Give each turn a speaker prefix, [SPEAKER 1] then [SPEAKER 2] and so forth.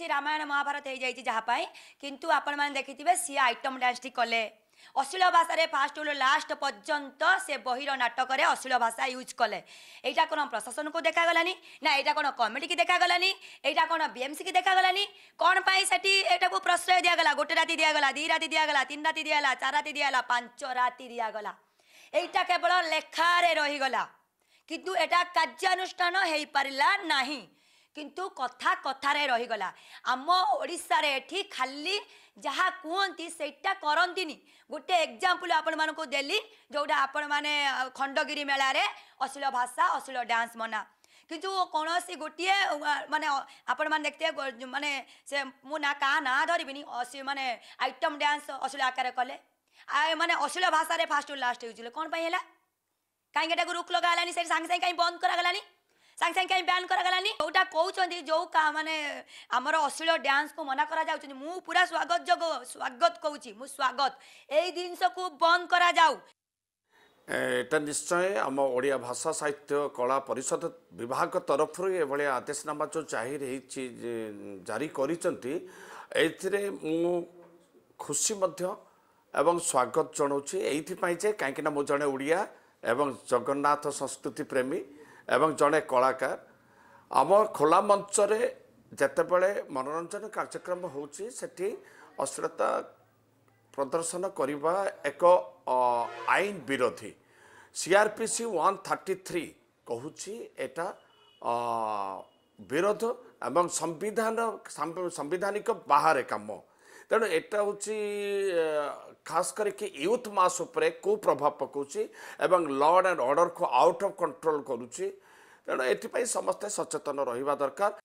[SPEAKER 1] ସେ ରାମାୟଣ ମହାଭାରତ ହେଇଯାଇଛି ଯାହା ପାଇଁ କିନ୍ତୁ ଆପଣମାନେ ଦେଖିଥିବେ ସିଏ ଆଇଟମ୍ ଡ୍ୟାନ୍ସଟି କଲେ ଅଶ୍ଳୀଳ ଭାଷାରେ ଫାଷ୍ଟରୁ ଲାଷ୍ଟ ପର୍ଯ୍ୟନ୍ତ ସେ ବହିର ନାଟକରେ ଅଶ୍ଳୀଳ ଭାଷା ୟୁଜ୍ କଲେ ଏଇଟା କ'ଣ ପ୍ରଶାସନକୁ ଦେଖାଗଲାନି ନା ଏଇଟା କ'ଣ କମିଟିକି ଦେଖାଗଲାନି ଏଇଟା କ'ଣ ବିଏମ୍ସିକି ଦେଖାଗଲାନି କ'ଣ ପାଇଁ ସେଠି ଏଇଟାକୁ ପ୍ରଶ୍ରୟ ଦିଆଗଲା ଗୋଟେ ରାତି ଦିଆଗଲା ଦୁଇ ରାତି ଦିଆଗଲା ତିନି ରାତି ଦିଆଗଲା ଚାରି ରାତି ଦିଆଗଲା ପାଞ୍ଚ ରାତି ଦିଆଗଲା ଏଇଟା କେବଳ ଲେଖାରେ ରହିଗଲା କିନ୍ତୁ ଏଇଟା କାର୍ଯ୍ୟାନୁଷ୍ଠାନ ହେଇପାରିଲା ନାହିଁ কিন্তু কথা কথারে রহিগলা আম ওড়শার এটি খালি যা কুহতি সেইটা করতিনি গোটে এক্জাম্পল আপনার দেলি যেটা আপন মানে খণ্ডগিরি মেলার অশ্লীল ভাষা অশ্লীল ডান্স মনা কিন্তু কোণী গোটিয়ে মানে আপন মানে দেখতে মানে সে মু না কাহা না ধরবিনি মানে আইটম ডান্স অশ্লীল আকারে কলে মানে অশ্লীল ভাষার ফার্স্ট লাস্ট হয়েছিল কোণ পাই হল কাইকি এটা রোক লগালানি সেটি সাংে সাংে কাই বন্ধ করা গলানি ସାଙ୍ଗେ ସାଙ୍ଗେ କାଇଁ ବ୍ୟାନ୍ କରାଗଲାନି ଯେଉଁଟା କହୁଛନ୍ତି ଯେଉଁ ମାନେ ଆମର ଅଶ୍ଳୀଳ ଡ୍ୟାନ୍ସକୁ ମନା କରାଯାଉଛନ୍ତି ମୁଁ ପୁରା ସ୍ୱାଗତ ଯୋଗ ସ୍ୱାଗତ କହୁଛି ମୁଁ ସ୍ୱାଗତ ଏଇ ଜିନିଷକୁ ବନ୍ଦ କରାଯାଉ
[SPEAKER 2] ଏଇଟା ନିଶ୍ଚୟ ଆମ ଓଡ଼ିଆ ଭାଷା ସାହିତ୍ୟ କଳା ପରିଷଦ ବିଭାଗ ତରଫରୁ ଏଭଳି ଆଦେଶନାମା ଯେଉଁ ଜାହିର ହେଇଛି ଜାରି କରିଛନ୍ତି ଏଇଥିରେ ମୁଁ ଖୁସି ମଧ୍ୟ ଏବଂ ସ୍ୱାଗତ ଜଣାଉଛି ଏଇଥିପାଇଁ ଯେ କାହିଁକିନା ମୁଁ ଜଣେ ଓଡ଼ିଆ ଏବଂ ଜଗନ୍ନାଥ ସଂସ୍କୃତି ପ୍ରେମୀ ଏବଂ ଜଣେ କଳାକାର ଆମ ଖୋଲା ମଞ୍ଚରେ ଯେତେବେଳେ ମନୋରଞ୍ଜନ କାର୍ଯ୍ୟକ୍ରମ ହେଉଛି ସେଠି ଅଶ୍ଳୀଳତା ପ୍ରଦର୍ଶନ କରିବା ଏକ ଆଇନ ବିରୋଧୀ C R P C one thirty three କହୁଛି ଏଇଟା ବିରୋଧ ଏବଂ ସମ୍ବିଧାନ ସାମ୍ବିଧାନିକ ବାହାରେ କାମ ତେଣୁ ଏଇଟା ହେଉଛି ଖାସ କରିକି ୟୁଥ୍ ମାସ ଉପରେ କେଉଁ ପ୍ରଭାବ ପକାଉଛି ଏବଂ ଲର୍ଡ଼ ଆଣ୍ଡ ଅର୍ଡ଼ରକୁ ଆଉଟ୍ ଅଫ୍ କଣ୍ଟ୍ରୋଲ୍ କରୁଛି ତେଣୁ ଏଥିପାଇଁ ସମସ୍ତେ ସଚେତନ ରହିବା ଦରକାର